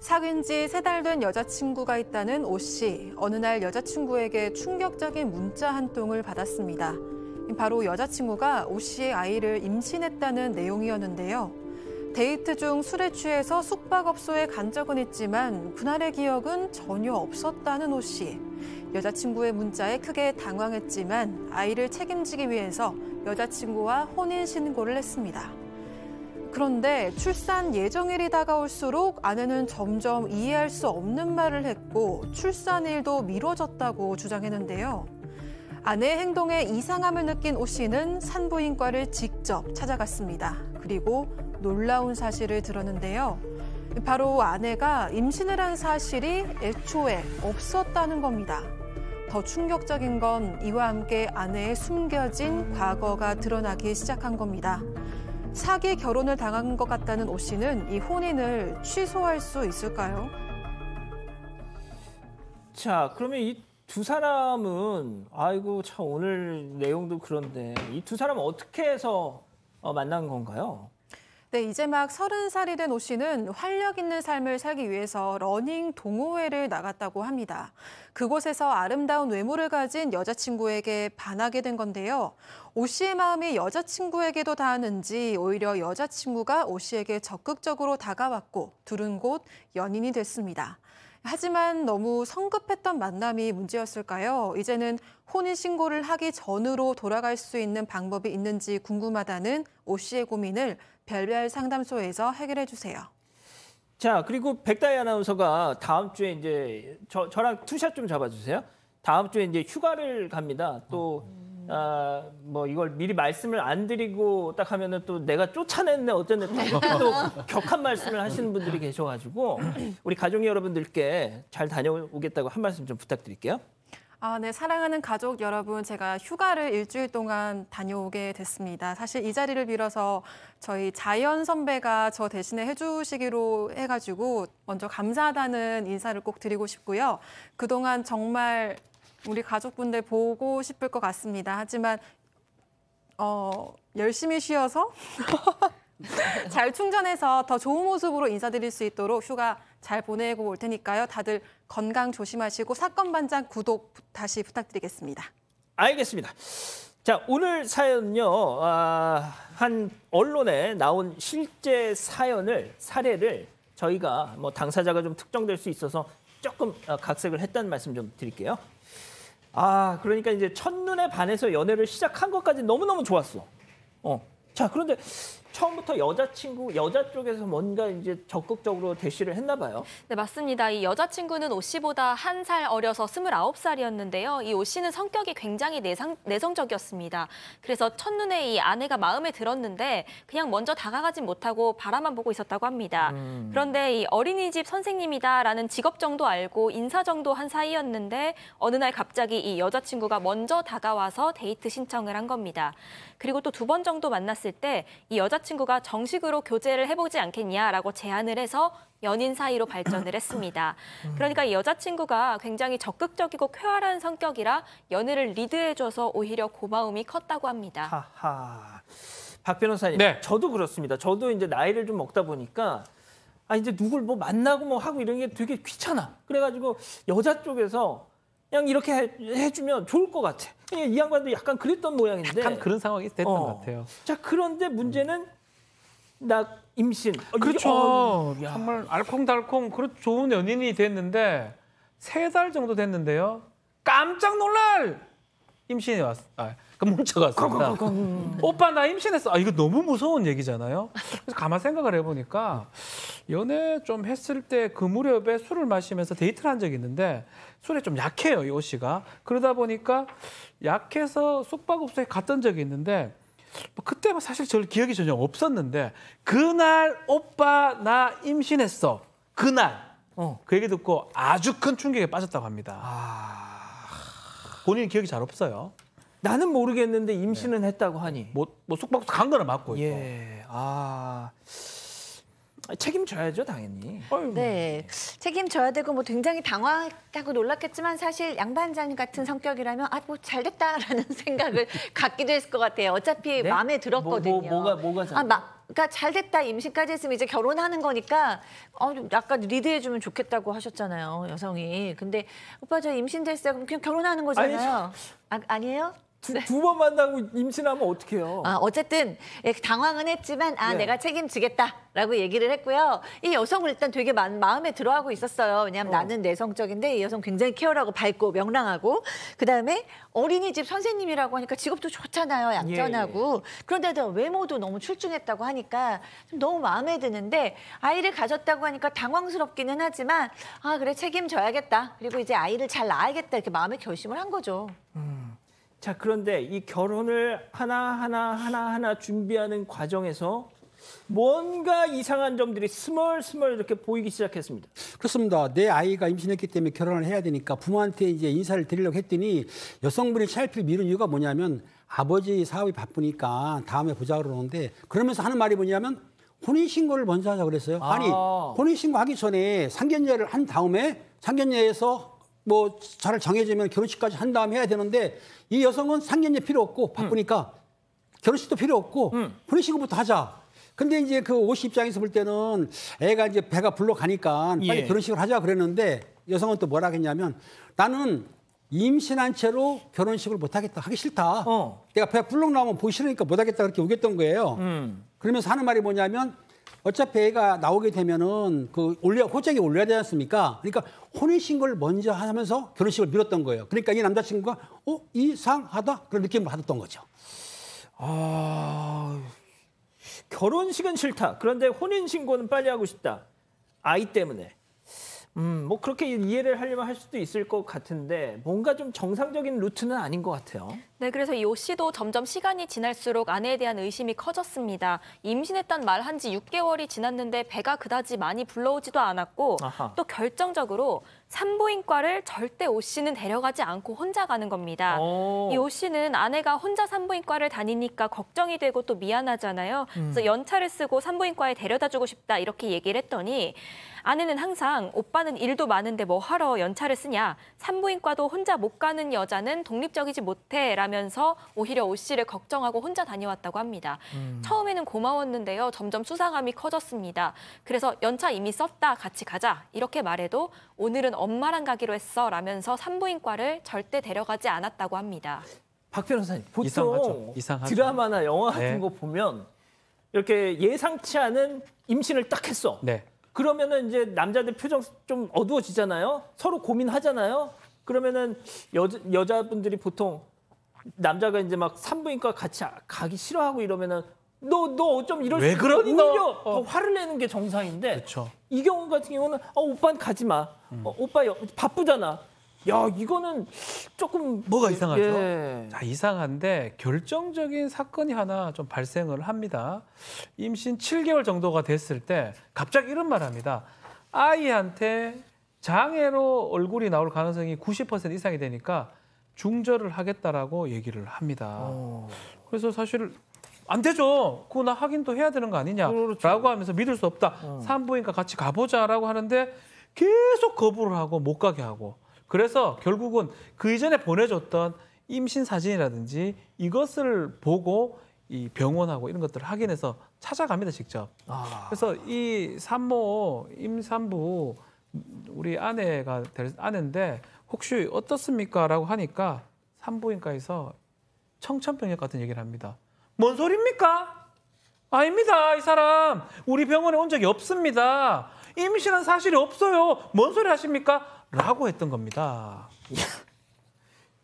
사귄 지 세 달 된 여자친구가 있다는 오 씨. 어느 날 여자친구에게 충격적인 문자 한 통을 받았습니다. 바로 여자친구가 오 씨의 아이를 임신했다는 내용이었는데요. 데이트 중 술에 취해서 숙박업소에 간 적은 있지만 그날의 기억은 전혀 없었다는 오 씨. 여자친구의 문자에 크게 당황했지만 아이를 책임지기 위해서 여자친구와 혼인 신고를 했습니다. 그런데 출산 예정일이 다가올수록 아내는 점점 이해할 수 없는 말을 했고 출산일도 미뤄졌다고 주장했는데요. 아내의 행동에 이상함을 느낀 오 씨는 산부인과를 직접 찾아갔습니다. 그리고 놀라운 사실을 들었는데요. 바로 아내가 임신을 한 사실이 애초에 없었다는 겁니다. 더 충격적인 건 이와 함께 아내의 숨겨진 과거가 드러나기 시작한 겁니다. 사기 결혼을 당한 것 같다는 오 씨는 이 혼인을 취소할 수 있을까요? 자, 그러면 이 두 사람은 아이고 참 오늘 내용도 그런데 이 두 사람은 어떻게 해서 어, 만난 건가요? 네, 이제 막 서른 살이 된 오 씨는 활력 있는 삶을 살기 위해서 러닝 동호회를 나갔다고 합니다. 그곳에서 아름다운 외모를 가진 여자친구에게 반하게 된 건데요. 오 씨의 마음이 여자친구에게도 닿았는지 오히려 여자친구가 오 씨에게 적극적으로 다가왔고 둘은 곧 연인이 됐습니다. 하지만 너무 성급했던 만남이 문제였을까요? 이제는 혼인신고를 하기 전으로 돌아갈 수 있는 방법이 있는지 궁금하다는 오 씨의 고민을 별별 상담소에서 해결해 주세요. 자, 그리고 백다희 아나운서가 다음 주에 이제 저, 저랑 투샷 좀 잡아주세요. 다음 주에 이제 휴가를 갑니다. 또 음. 아, 뭐 이걸 미리 말씀을 안 드리고 딱 하면은 또 내가 쫓아냈네 어쨌네 또 격한 말씀을 하시는 분들이 계셔가지고 우리 가족 여러분들께 잘 다녀오겠다고 한 말씀 좀 부탁드릴게요. 아, 네, 사랑하는 가족 여러분, 제가 휴가를 일주일 동안 다녀오게 됐습니다. 사실 이 자리를 빌어서 저희 자연 선배가 저 대신에 해주시기로 해가지고 먼저 감사하다는 인사를 꼭 드리고 싶고요. 그동안 정말 우리 가족분들 보고 싶을 것 같습니다. 하지만 어, 열심히 쉬어서 잘 충전해서 더 좋은 모습으로 인사드릴 수 있도록 휴가 잘 보내고 올 테니까요. 다들 건강 조심하시고 사건 반장 구독 다시 부탁드리겠습니다. 알겠습니다. 자 오늘 사연은요 아, 한 언론에 나온 실제 사연을 사례를 저희가 뭐 당사자가 좀 특정될 수 있어서 조금 어, 각색을 했다는 말씀 좀 드릴게요. 아 그러니까 이제 첫눈에 반해서 연애를 시작한 것까지 너무너무 좋았어. 어. 자 그런데 처음부터 여자친구, 여자 쪽에서 뭔가 이제 적극적으로 대시를 했나 봐요. 네, 맞습니다. 이 여자친구는 오 씨보다 한 살 어려서 스물아홉 살이었는데요 이 오 씨는 성격이 굉장히 내상, 내성적이었습니다. 그래서 첫눈에 이 아내가 마음에 들었는데 그냥 먼저 다가가진 못하고 바라만 보고 있었다고 합니다. 음. 그런데 이 어린이집 선생님이다라는 직업 정도 알고 인사 정도 한 사이였는데 어느 날 갑자기 이 여자친구가 먼저 다가와서 데이트 신청을 한 겁니다. 그리고 또 두 번 정도 만났을 때 이 여자 여자친구가 정식으로 교제를 해보지 않겠냐라고 제안을 해서 연인 사이로 발전을 했습니다. 그러니까 이 여자친구가 굉장히 적극적이고 쾌활한 성격이라 연애를 리드해줘서 오히려 고마움이 컸다고 합니다. 하하. 박 변호사님, 네. 저도 그렇습니다. 저도 이제 나이를 좀 먹다 보니까 아 이제 누굴 뭐 만나고 뭐 하고 이런 게 되게 귀찮아. 그래가지고 여자 쪽에서 그냥 이렇게 해, 해주면 좋을 것 같아. 예, 이 양반도 약간 그랬던 모양인데 약간 그런 상황이 됐던 어. 것 같아요. 자 그런데 문제는 나 임신 어, 그렇죠. 어, 정말 알콩달콩 그런 좋은 연인이 됐는데 세 달 정도 됐는데요. 깜짝 놀랄 임신이 왔. 아, 그럼 훔쳐갔습니다. 오빠 나 임신했어. 아 이거 너무 무서운 얘기잖아요. 그래서 가만 생각을 해보니까 연애 좀 했을 때 그 무렵에 술을 마시면서 데이트를 한 적이 있는데 술에 좀 약해요 이 오씨가. 그러다 보니까 약해서 숙박업소에 갔던 적이 있는데 뭐 그때 뭐 사실 저 기억이 전혀 없었는데 그날 오빠 나 임신했어. 그날 어. 그 얘기 듣고 아주 큰 충격에 빠졌다고 합니다. 아... 본인 기억이 잘 없어요. 나는 모르겠는데 임신은 예. 했다고 하니. 뭐, 뭐 숙박소 간 거는 맞고 예. 아. 책임져야죠, 당연히. 네, 책임져야 되고 뭐 굉장히 당황하고 놀랐겠지만 사실 양반장 같은 성격이라면 아뭐 잘됐다라는 생각을 갖기도 했을 것 같아요. 어차피 네? 마음에 들었거든요. 뭐, 뭐, 뭐가, 뭐가 잘? 아, 마, 그러니까 잘됐다 임신까지 했으면 이제 결혼하는 거니까 어, 약간 리드해주면 좋겠다고 하셨잖아요, 여성이. 근데 오빠 저 임신됐어요. 그럼 그냥 결혼하는 거잖아요. 아니, 저... 아, 아니에요? 네. 두번 만나고 임신하면 어떡해요? 아, 어쨌든 예, 당황은 했지만 아 네. 내가 책임지겠다라고 얘기를 했고요. 이 여성은 일단 되게 마, 음에 들어하고 있었어요. 왜냐하면 어. 나는 내성적인데 이 여성 굉장히 케어라고 밝고 명랑하고 그다음에 어린이집 선생님이라고 하니까 직업도 좋잖아요. 예, 얌전하고. 예. 그런데도 외모도 너무 출중했다고 하니까 좀 너무 마음에 드는데 아이를 가졌다고 하니까 당황스럽기는 하지만 아 그래 책임져야겠다. 그리고 이제 아이를 잘 낳아야겠다 이렇게 마음의 결심을 한 거죠. 음. 자, 그런데 이 결혼을 하나하나 하나하나 준비하는 과정에서 뭔가 이상한 점들이 스멀스멀 이렇게 보이기 시작했습니다. 그렇습니다. 내 아이가 임신했기 때문에 결혼을 해야 되니까 부모한테 이제 인사를 드리려고 했더니 여성분이 차일피를 미룬 이유가 뭐냐면 아버지 사업이 바쁘니까 다음에 보자 그러는데 그러면서 하는 말이 뭐냐면 혼인신고를 먼저 하자 그랬어요. 아. 아니, 혼인신고 하기 전에 상견례를 한 다음에 상견례에서 뭐잘 정해지면 결혼식까지 한 다음에 해야 되는데 이 여성은 상견례 필요 없고 바쁘니까 음. 결혼식도 필요 없고 음. 혼인신고부터 하자. 근데 이제 그 오씨 입장에서 볼 때는 애가 이제 배가 불러가니까 빨리 예. 결혼식을 하자 그랬는데 여성은 또 뭐라 했냐면 나는 임신한 채로 결혼식을 못하겠다 하기 싫다. 어. 내가 배가 불렁 나오면 보기 싫으니까 못하겠다 그렇게 우겼던 거예요. 음. 그러면서 하는 말이 뭐냐면 어차피 애가 나오게 되면은 그 올려 호적이 올려야 되지 않습니까? 그러니까 혼인 신고를 먼저 하면서 결혼식을 미뤘던 거예요. 그러니까 이 남자친구가 어 이상하다 그런 느낌을 받았던 거죠. 아 결혼식은 싫다. 그런데 혼인 신고는 빨리 하고 싶다. 아이 때문에. 음, 뭐 그렇게 이해를 하려면 할 수도 있을 것 같은데 뭔가 좀 정상적인 루트는 아닌 것 같아요. 네, 그래서 이 씨도 점점 시간이 지날수록 아내에 대한 의심이 커졌습니다. 임신했단 말한 지 6개월이 지났는데 배가 그다지 많이 불러오지도 않았고 아하. 또 결정적으로 산부인과를 절대 오 씨는 데려가지 않고 혼자 가는 겁니다. 이 오 씨는 아내가 혼자 산부인과를 다니니까 걱정이 되고 또 미안하잖아요. 그래서 음. 연차를 쓰고 산부인과에 데려다주고 싶다 이렇게 얘기를 했더니 아내는 항상 오빠는 일도 많은데 뭐 하러 연차를 쓰냐 산부인과도 혼자 못 가는 여자는 독립적이지 못해라며 하면서 오히려 오 씨를 걱정하고 혼자 다녀왔다고 합니다. 음. 처음에는 고마웠는데요. 점점 수상함이 커졌습니다. 그래서 연차 이미 썼다 같이 가자 이렇게 말해도 오늘은 엄마랑 가기로 했어 라면서 산부인과를 절대 데려가지 않았다고 합니다. 박 변호사님, 보통 이상하죠. 이상하죠. 드라마나 영화 같은 네. 거 보면 이렇게 예상치 않은 임신을 딱 했어. 네. 그러면은 이제 남자들 표정 좀 어두워지잖아요. 서로 고민하잖아요. 그러면은 여, 여자분들이 보통 남자가 이제 막 산부인과 같이 가기 싫어하고 이러면은 너 너 좀 이럴 왜 그러니 오히더 어. 화를 내는 게 정상인데 그쵸. 이 경우 같은 경우는 어오빠 가지 마 음. 어, 오빠 바쁘잖아 야 이거는 조금 뭐가 이상하죠? 예. 자 이상한데 결정적인 사건이 하나 좀 발생을 합니다. 임신 7개월 정도가 됐을 때 갑자기 이런 말합니다. 아이한테 장애로 얼굴이 나올 가능성이 90% 이상이 되니까 중절을 하겠다라고 얘기를 합니다. 오. 어. 그래서 사실 안 되죠. 그거 나 확인도 해야 되는 거 아니냐라고 그렇죠. 하면서 믿을 수 없다. 어. 산부인과 같이 가보자라고 하는데 계속 거부를 하고 못 가게 하고 그래서 결국은 그 이전에 보내줬던 임신 사진이라든지 이것을 보고 이 병원하고 이런 것들을 확인해서 찾아갑니다 직접. 아. 그래서 이 산모 임산부 우리 아내가 될 아내인데 혹시 어떻습니까? 라고 하니까 산부인과에서 청천병력 같은 얘기를 합니다. 뭔 소리입니까? 아닙니다. 이 사람 우리 병원에 온 적이 없습니다. 임신한 사실이 없어요. 뭔 소리 하십니까? 라고 했던 겁니다.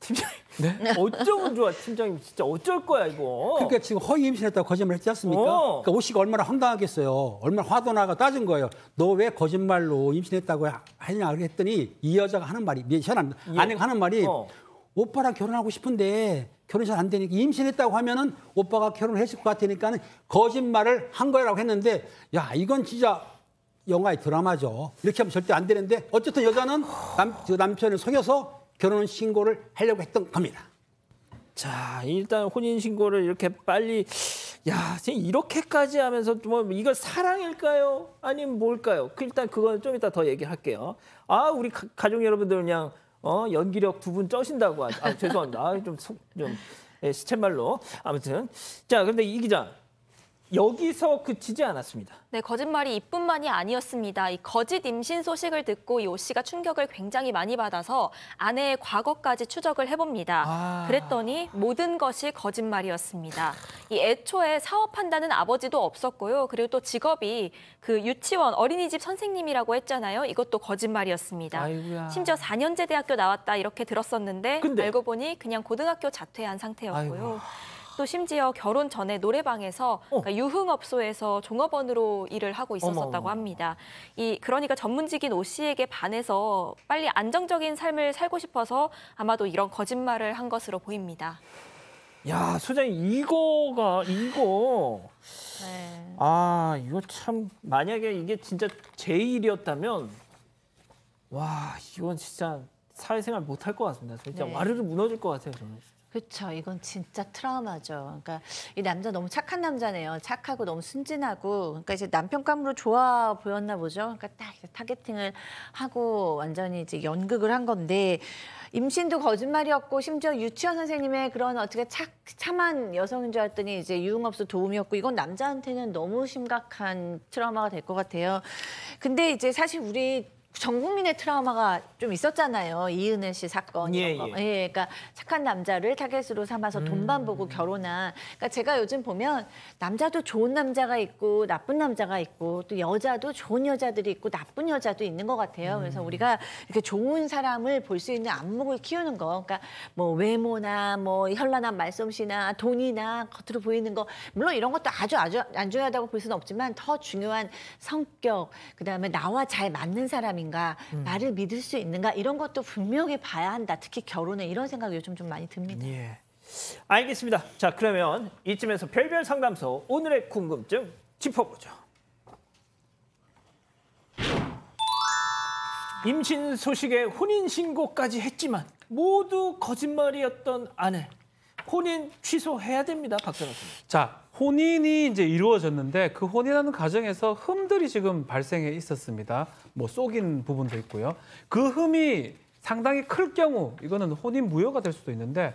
팀장님 네? 네. 어쩌면 좋아, 팀장님. 진짜 어쩔 거야, 이거. 그러니까 지금 허위 임신했다고 거짓말 했지 않습니까? 어. 그러니까 오 씨가 얼마나 황당하겠어요. 얼마나 화도 나고 따진 거예요. 너 왜 거짓말로 임신했다고 하냐 그랬더니 이 여자가 하는 말이 미안합니 예. 아내가 하는 말이 어. 오빠랑 결혼하고 싶은데 결혼 잘 안 되니까 임신했다고 하면은 오빠가 결혼했을 을것 같으니까는 거짓말을 한 거라고 했는데 야 이건 진짜 영화의 드라마죠. 이렇게 하면 절대 안 되는데 어쨌든 여자는 남, 남편을 속여서 결혼 신고를 하려고 했던 겁니다. 자, 일단 혼인 신고를 이렇게 빨리 야, 이렇게까지 하면서 뭐 이걸 사랑일까요? 아니면 뭘까요? 그 일단 그건 좀 이따 더 얘기할게요. 아, 우리 가, 족 여러분들 그냥 어, 연기력 두 분 쩌신다고 하. 아, 죄송합니다. 아, 좀좀 예, 시쳇말로 아무튼 자, 그런데 이 기자 여기서 그치지 않았습니다. 네, 거짓말이 이뿐만이 아니었습니다. 이 거짓 임신 소식을 듣고 이 오 씨가 충격을 굉장히 많이 받아서 아내의 과거까지 추적을 해봅니다. 아... 그랬더니 모든 것이 거짓말이었습니다. 이 애초에 사업한다는 아버지도 없었고요. 그리고 또 직업이 그 유치원 어린이집 선생님이라고 했잖아요. 이것도 거짓말이었습니다. 아이고야. 심지어 4년제 대학교 나왔다 이렇게 들었었는데 근데... 알고 보니 그냥 고등학교 자퇴한 상태였고요. 아이고... 또 심지어 결혼 전에 노래방에서 어. 그러니까 유흥업소에서 종업원으로 일을 하고 있었었다고 합니다. 이 그러니까 전문직인 오 씨에게 반해서 빨리 안정적인 삶을 살고 싶어서 아마도 이런 거짓말을 한 것으로 보입니다. 야, 소장님 이거가 이거 네. 아 이거 참 만약에 이게 진짜 제 일이었다면 와 이건 진짜 사회생활 못할 것 같습니다. 진짜 네. 와르르 무너질 것 같아요 저는. 그렇죠. 이건 진짜 트라우마죠. 그러니까 이 남자 너무 착한 남자네요. 착하고 너무 순진하고 그러니까 이제 남편감으로 좋아 보였나 보죠. 그러니까 딱 이제 타겟팅을 하고 완전히 이제 연극을 한 건데 임신도 거짓말이었고 심지어 유치원 선생님의 그런 어떻게 착 참한 여성인 줄 알았더니 이제 유흥업소 도움이었고 이건 남자한테는 너무 심각한 트라우마가 될 것 같아요. 근데 이제 사실 우리 전 국민의 트라우마가 좀 있었잖아요. 이은혜 씨 사건 이런 예, 거. 예. 예. 그러니까 착한 남자를 타겟으로 삼아서 음. 돈만 보고 결혼한. 그러니까 제가 요즘 보면 남자도 좋은 남자가 있고 나쁜 남자가 있고 또 여자도 좋은 여자들이 있고 나쁜 여자도 있는 것 같아요. 음. 그래서 우리가 이렇게 좋은 사람을 볼 수 있는 안목을 키우는 거. 그러니까 뭐 외모나 뭐 현란한 말솜씨나 돈이나 겉으로 보이는 거. 물론 이런 것도 아주 아주 안 중요하다고 볼 수는 없지만 더 중요한 성격, 그다음에 나와 잘 맞는 사람이 사람인가 음. 나를 믿을 수 있는가 이런 것도 분명히 봐야 한다. 특히 결혼에 이런 생각이 요즘 좀 많이 듭니다. 예. 알겠습니다. 자 그러면 이쯤에서 별별 상담소 오늘의 궁금증 짚어보죠. 임신 소식에 혼인 신고까지 했지만 모두 거짓말이었던 아내. 혼인 취소해야 됩니다, 박선호 선생님. 자, 혼인이 이제 이루어졌는데 그 혼인하는 과정에서 흠들이 지금 발생해 있었습니다. 뭐 쏘긴 부분도 있고요. 그 흠이 상당히 클 경우 이거는 혼인 무효가 될 수도 있는데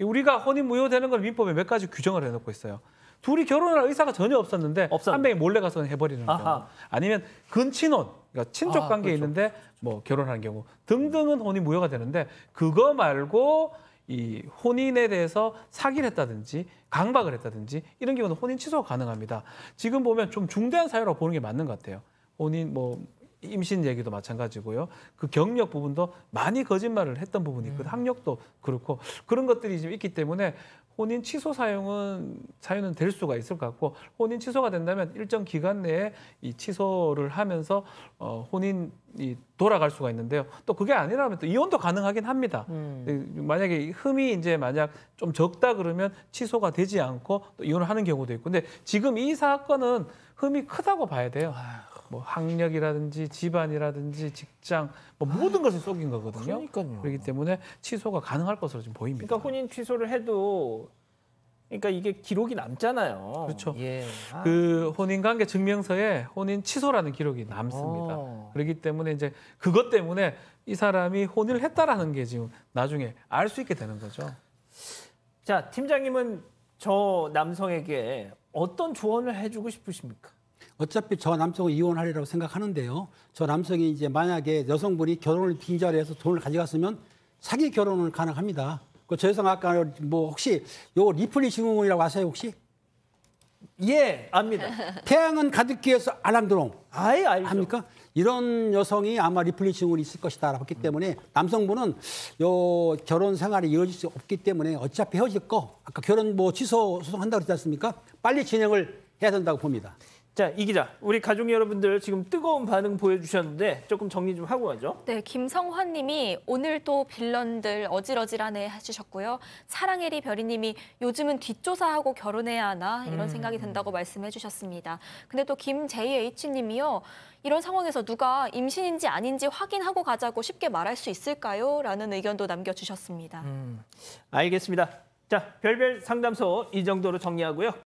우리가 혼인 무효되는 걸 민법에 몇 가지 규정을 해놓고 있어요. 둘이 결혼할 의사가 전혀 없었는데 없었는데. 한 명이 몰래 가서 해버리는 아 경우 아니면 근친혼 그러니까 친족 관계에 아, 그렇죠. 있는데 뭐 결혼하는 경우 등등은 혼인 무효가 되는데 그거 말고 이 혼인에 대해서 사기를 했다든지 강박을 했다든지 이런 경우는 혼인 취소가 가능합니다. 지금 보면 좀 중대한 사유라고 보는 게 맞는 것 같아요. 혼인 뭐 임신 얘기도 마찬가지고요. 그 경력 부분도 많이 거짓말을 했던 부분이 있고 음. 학력도 그렇고 그런 것들이 지금 있기 때문에 혼인 취소 사용은 사유는 될 수가 있을 것 같고 혼인 취소가 된다면 일정 기간 내에 이 취소를 하면서 어 혼인이 돌아갈 수가 있는데요. 또 그게 아니라면 또 이혼도 가능하긴 합니다. 음. 만약에 흠이 이제 만약 좀 적다 그러면 취소가 되지 않고 또 이혼을 하는 경우도 있고 근데 지금 이 사건은 흠이 크다고 봐야 돼요. 아유. 뭐 학력이라든지 집안이라든지 직장 뭐 아, 모든 것을 속인 거거든요. 그러니까요. 그렇기 때문에 취소가 가능할 것으로 지금 보입니다. 그러니까 혼인 취소를 해도 그러니까 이게 기록이 남잖아요. 그렇죠. 예. 아. 그 혼인관계 증명서에 혼인 취소라는 기록이 남습니다. 어. 그렇기 때문에 이제 그것 때문에 이 사람이 혼인을 했다라는 게 지금 나중에 알 수 있게 되는 거죠. 자, 팀장님은 저 남성에게 어떤 조언을 해주고 싶으십니까? 어차피 저 남성은 이혼하리라고 생각하는데요. 저 남성이 이제 만약에 여성분이 결혼을 빈자리에서 돈을 가져갔으면 사기 결혼을 가능합니다. 그 저 여성 아까 뭐 혹시 요 리플리 증후군이라고 아세요 혹시? 예, 압니다. 태양은 가득기에서 알람드롱. 아예 알죠. 합니까? 이런 여성이 아마 리플리 증후군이 있을 것이다. 라고 렇기 때문에 남성분은 요 결혼 생활이 이어질 수 없기 때문에 어차피 헤어질 거 아까 결혼 뭐 취소 소송한다고 그랬지 않습니까? 빨리 진행을 해야 된다고 봅니다. 자, 이 기자, 우리 가족 여러분들 지금 뜨거운 반응 보여주셨는데 조금 정리 좀 하고 가죠. 네, 김성환 님이 오늘도 빌런들 어질어질하네 해주셨고요. 사랑해리 별이 님이 요즘은 뒷조사하고 결혼해야 하나 이런 음. 생각이 든다고 말씀해 주셨습니다. 근데 또 김JH 님이요. 이런 상황에서 누가 임신인지 아닌지 확인하고 가자고 쉽게 말할 수 있을까요? 라는 의견도 남겨주셨습니다. 음, 알겠습니다. 자, 별별 상담소 이 정도로 정리하고요.